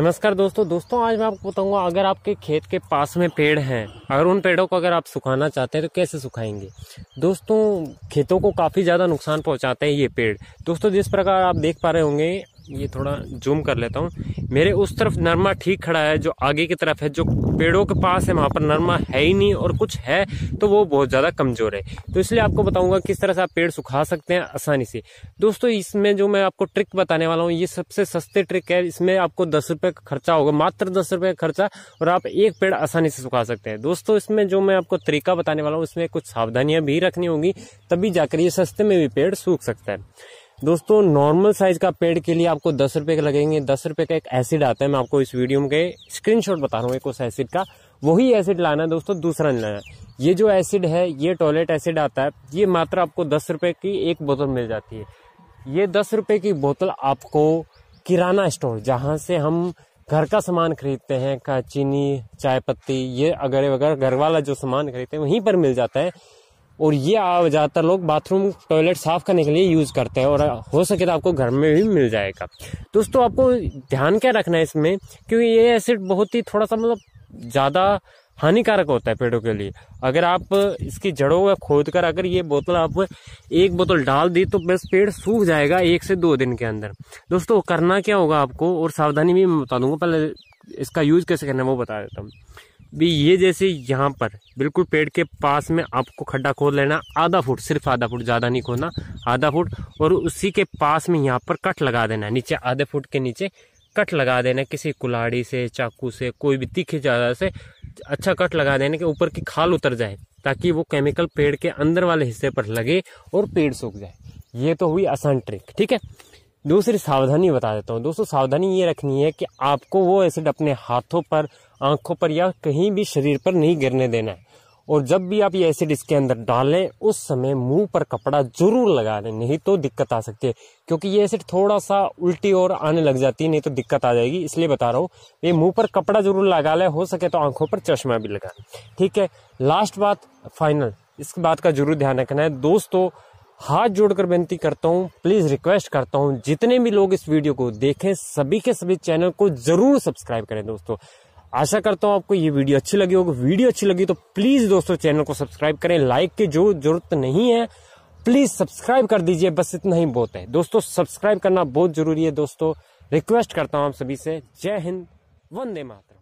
नमस्कार दोस्तों दोस्तों आज मैं आपको बताऊंगा अगर आपके खेत के पास में पेड़ हैं अगर उन पेड़ों को अगर आप सुखाना चाहते हैं तो कैसे सुखाएंगे दोस्तों खेतों को काफ़ी ज़्यादा नुकसान पहुंचाते हैं ये पेड़ दोस्तों जिस प्रकार आप देख पा रहे होंगे ये थोड़ा जूम कर लेता हूँ मेरे उस तरफ नरमा ठीक खड़ा है जो आगे की तरफ है जो पेड़ों के पास है वहाँ पर नरमा है ही नहीं और कुछ है तो वो बहुत ज़्यादा कमज़ोर है तो इसलिए आपको बताऊँगा किस तरह से आप पेड़ सुखा सकते हैं आसानी से दोस्तों इसमें जो मैं आपको ट्रिक बताने वाला हूँ ये सबसे सस्ते ट्रिक है इसमें आपको दस रुपये का खर्चा होगा मात्र दस रुपये का खर्चा और आप एक पेड़ आसानी से सुखा सकते हैं दोस्तों इसमें जो मैं आपको तरीका बताने वाला हूँ उसमें कुछ सावधानियाँ भी रखनी होगी तभी जाकर ये सस्ते में भी पेड़ सूख सकता है दोस्तों नॉर्मल साइज का पेड़ के लिए आपको दस रुपए के लगेंगे दस रुपए का एक एसिड आता है मैं आपको इस वीडियो में स्क्रीनशॉट बता रहा हूँ एक उस एसिड का वही एसिड लाना है दोस्तों दूसरा नहीं लाना है ये जो एसिड है ये टॉयलेट एसिड आता है ये मात्र आपको दस रुपए की एक बोतल मिल जाती है ये दस रुपए की बोतल आपको किराना स्टोर जहाँ से हम घर का सामान खरीदते हैं का चीनी चाय पत्ती ये अगर वगैरह घर वाला जो सामान खरीदते हैं वहीं पर मिल जाता है और ये ज़्यादातर लोग बाथरूम टॉयलेट साफ़ करने के लिए यूज़ करते हैं और हो सके तो आपको घर में भी मिल जाएगा दोस्तों आपको ध्यान क्या रखना है इसमें क्योंकि ये एसिड बहुत ही थोड़ा सा मतलब ज़्यादा हानिकारक होता है पेड़ों के लिए अगर आप इसकी जड़ों में खोद कर अगर ये बोतल आप एक बोतल डाल दी तो बस पेड़ सूख जाएगा एक से दो दिन के अंदर दोस्तों करना क्या होगा आपको और सावधानी भी मैं बता दूंगा पहले इसका यूज कैसे करना है वो बता देता हूँ भी ये जैसे यहाँ पर बिल्कुल पेड़ के पास में आपको खड्डा खोद लेना आधा फुट सिर्फ आधा फुट ज़्यादा नहीं खोदना आधा फुट और उसी के पास में यहाँ पर कट लगा देना नीचे आधे फुट के नीचे कट लगा देना किसी कुल्हाड़ी से चाकू से कोई भी तीखे ज़्यादा से अच्छा कट लगा देना के ऊपर की खाल उतर जाए ताकि वो केमिकल पेड़ के अंदर वाले हिस्से पर लगे और पेड़ सूख जाए ये तो हुई आसान ट्रिक ठीक है दूसरी सावधानी बता देता हूँ दोस्तों सावधानी ये रखनी है कि आपको वो एसिड अपने हाथों पर आंखों पर या कहीं भी शरीर पर नहीं गिरने देना है और जब भी आप ये एसिड इसके अंदर डालें उस समय मुंह पर कपड़ा जरूर लगा लें नहीं तो दिक्कत आ सकती है क्योंकि ये एसिड थोड़ा सा उल्टी और आने लग जाती है नहीं तो दिक्कत आ जाएगी इसलिए बता रहा हूँ ये मुंह पर कपड़ा जरूर लगा लें हो सके तो आंखों पर चश्मा भी लगा ठीक है लास्ट बात फाइनल इस बात का जरूर ध्यान रखना है दोस्तों हाथ जोड़कर विनती करता हूँ प्लीज रिक्वेस्ट करता हूँ जितने भी लोग इस वीडियो को देखें सभी के सभी चैनल को जरूर सब्सक्राइब करें दोस्तों आशा करता हूँ आपको ये वीडियो अच्छी लगी होगी वीडियो अच्छी लगी तो प्लीज दोस्तों चैनल को सब्सक्राइब करें लाइक की जो जरूरत नहीं है प्लीज सब्सक्राइब कर दीजिए बस इतना ही बहुत है दोस्तों सब्सक्राइब करना बहुत जरूरी है दोस्तों रिक्वेस्ट करता हूँ आप सभी से जय हिंद वंदे मातर